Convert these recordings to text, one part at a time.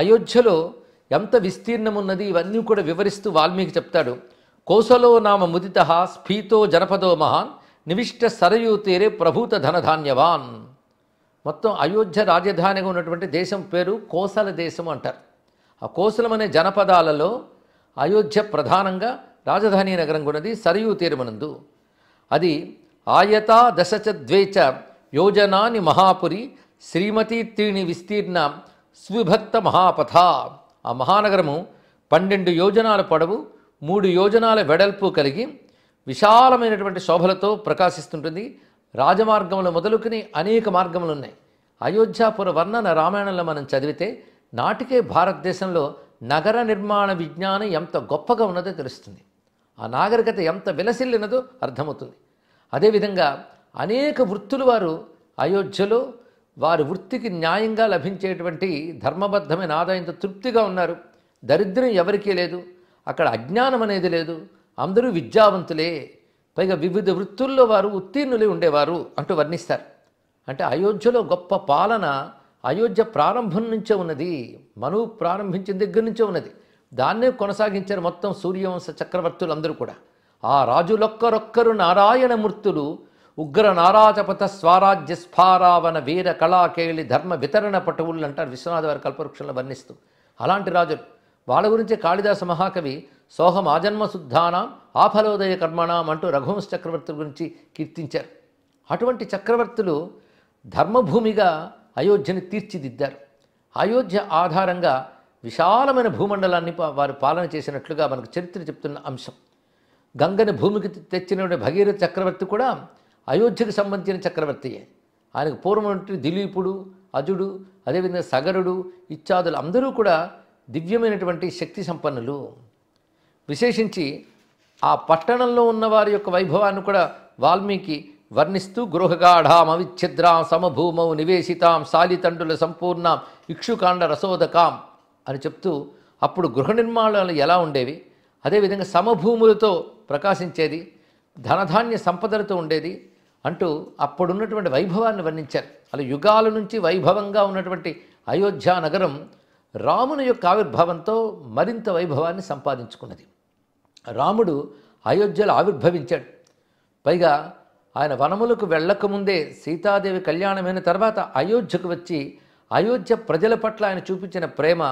అయోధ్యలో ఎంత విస్తీర్ణం ఉన్నది ఇవన్నీ కూడా వివరిస్తూ వాల్మీకి చెప్తాడు కోసలో నామ ముదిత స్ఫీతో జనపదో మహాన్ నివిష్ట సరయు తీరే ప్రభూత ధనధాన్యవాన్ మొత్తం అయోధ్య రాజధానిగా ఉన్నటువంటి దేశం పేరు కోసల దేశం అంటారు ఆ కోసలం అనే జనపదాలలో అయోధ్య ప్రధానంగా రాజధాని నగరం ఉన్నది సరయూ తీరమనందు అది ఆయత దశచద్వేచ ద్వేచ యోజనాని మహాపురి శ్రీమతి తీణి విస్తీర్ణ స్విభక్త మహాపథ ఆ మహానగరము పన్నెండు యోజనాల పొడవు మూడు యోజనాల వెడల్పు కలిగి విశాలమైనటువంటి శోభలతో ప్రకాశిస్తుంటుంది రాజమార్గంలో మొదలుకుని అనేక మార్గములు ఉన్నాయి అయోధ్యాపుర వర్ణన రామాయణంలో మనం చదివితే నాటికే భారతదేశంలో నగర నిర్మాణ విజ్ఞానం ఎంత గొప్పగా ఉన్నదో తెలుస్తుంది ఆ నాగరికత ఎంత విలసిల్లినదో అర్థమవుతుంది అదేవిధంగా అనేక వృత్తులు వారు అయోధ్యలో వారి వృత్తికి న్యాయంగా లభించేటువంటి ధర్మబద్ధమైన ఆదాయంతో తృప్తిగా ఉన్నారు దరిద్రం ఎవరికీ లేదు అక్కడ అజ్ఞానం అనేది లేదు అందరూ విద్యావంతులే పైగా వివిధ వృత్తుల్లో వారు ఉత్తీర్ణులే ఉండేవారు అంటూ వర్ణిస్తారు అంటే అయోధ్యలో గొప్ప పాలన అయోధ్య ప్రారంభం నుంచే ఉన్నది మనువు ప్రారంభించిన దగ్గర నుంచే ఉన్నది దాన్నే కొనసాగించారు మొత్తం సూర్యవంశ చక్రవర్తులు అందరూ కూడా ఆ రాజులొక్కరొక్కరు నారాయణమూర్తులు ఉగ్ర నారాజపత స్వారాజ్య స్ఫారావన వీర కళాకేళి ధర్మ వితరణ పటువులు అంటారు విశ్వనాథ వారి కల్పవృక్షంలో వర్ణిస్తూ అలాంటి రాజులు వాళ్ళ గురించి కాళిదాస మహాకవి సోహం ఆజన్మ శుద్ధానం ఆఫలోదయ కర్మణం అంటూ రఘువంశ చక్రవర్తుల గురించి కీర్తించారు అటువంటి చక్రవర్తులు ధర్మభూమిగా అయోధ్యని తీర్చిదిద్దారు అయోధ్య ఆధారంగా విశాలమైన భూమండలాన్ని వారు పాలన చేసినట్లుగా మనకు చరిత్ర చెప్తున్న అంశం గంగని భూమికి తెచ్చిన భగీరథ చక్రవర్తి కూడా అయోధ్యకు సంబంధించిన చక్రవర్తియే ఆయనకు పూర్వమంటే దిలీపుడు అజుడు అదేవిధంగా సగరుడు ఇత్యాదులు అందరూ కూడా దివ్యమైనటువంటి శక్తి సంపన్నులు విశేషించి ఆ పట్టణంలో ఉన్న వారి యొక్క వైభవాన్ని కూడా వాల్మీకి వర్ణిస్తూ గృహగాఢామవిచ్ఛిద్రాం సమభూమౌ నివేశితాం సాలితండ్రుల సంపూర్ణం ఇక్షుకాండ రసోదకాం అని చెప్తూ అప్పుడు గృహ నిర్మాణాలు ఎలా ఉండేవి అదేవిధంగా సమభూములతో ప్రకాశించేది ధనధాన్య సంపదలతో ఉండేది అంటూ అప్పుడున్నటువంటి వైభవాన్ని వర్ణించారు అలా యుగాల నుంచి వైభవంగా ఉన్నటువంటి అయోధ్య నగరం రాముని యొక్క ఆవిర్భావంతో మరింత వైభవాన్ని సంపాదించుకున్నది రాముడు అయోధ్యలో ఆవిర్భవించాడు పైగా ఆయన వనములకు వెళ్ళకముందే సీతాదేవి కళ్యాణమైన తర్వాత అయోధ్యకు వచ్చి అయోధ్య ప్రజల పట్ల ఆయన చూపించిన ప్రేమ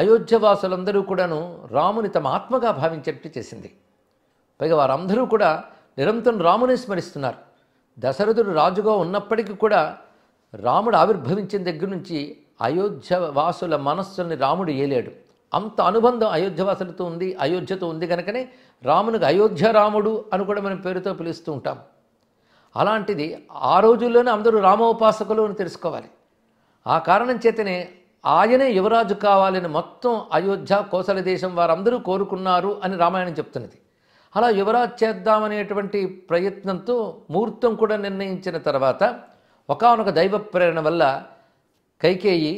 అయోధ్యవాసులందరూ కూడాను రాముని తమ ఆత్మగా భావించేట్టు చేసింది పైగా వారందరూ కూడా నిరంతరం రాముని స్మరిస్తున్నారు దశరథుడు రాజుగా ఉన్నప్పటికీ కూడా రాముడు ఆవిర్భవించిన దగ్గర నుంచి అయోధ్య వాసుల మనస్సుల్ని రాముడు ఏలాడు అంత అనుబంధం అయోధ్యవాసులతో ఉంది అయోధ్యతో ఉంది కనుకనే రామునికి అయోధ్య రాముడు అని కూడా మనం పేరుతో పిలుస్తూ ఉంటాం అలాంటిది ఆ రోజుల్లోనే అందరూ రామోపాసకులు అని తెలుసుకోవాలి ఆ కారణం చేతనే ఆయనే యువరాజు కావాలని మొత్తం అయోధ్య కోసల దేశం వారందరూ కోరుకున్నారు అని రామాయణం చెప్తున్నది అలా యువరాజ్ చేద్దామనేటువంటి ప్రయత్నంతో ముహూర్తం కూడా నిర్ణయించిన తర్వాత ఒకనొక దైవ ప్రేరణ వల్ల కైకేయి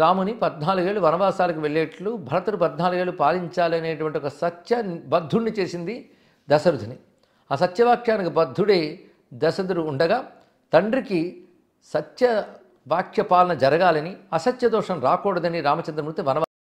రాముని పద్నాలుగేళ్ళు వనవాసాలకు వెళ్ళేట్లు భరతుడు పద్నాలుగేళ్ళు పాలించాలి అనేటువంటి ఒక సత్య బద్ధుణ్ణి చేసింది దశరథుని ఆ సత్యవాక్యానికి బద్ధుడే దశరథుడు ఉండగా తండ్రికి సత్య వాక్య పాలన జరగాలని అసత్య దోషం రాకూడదని రామచంద్రమూర్తి వనవా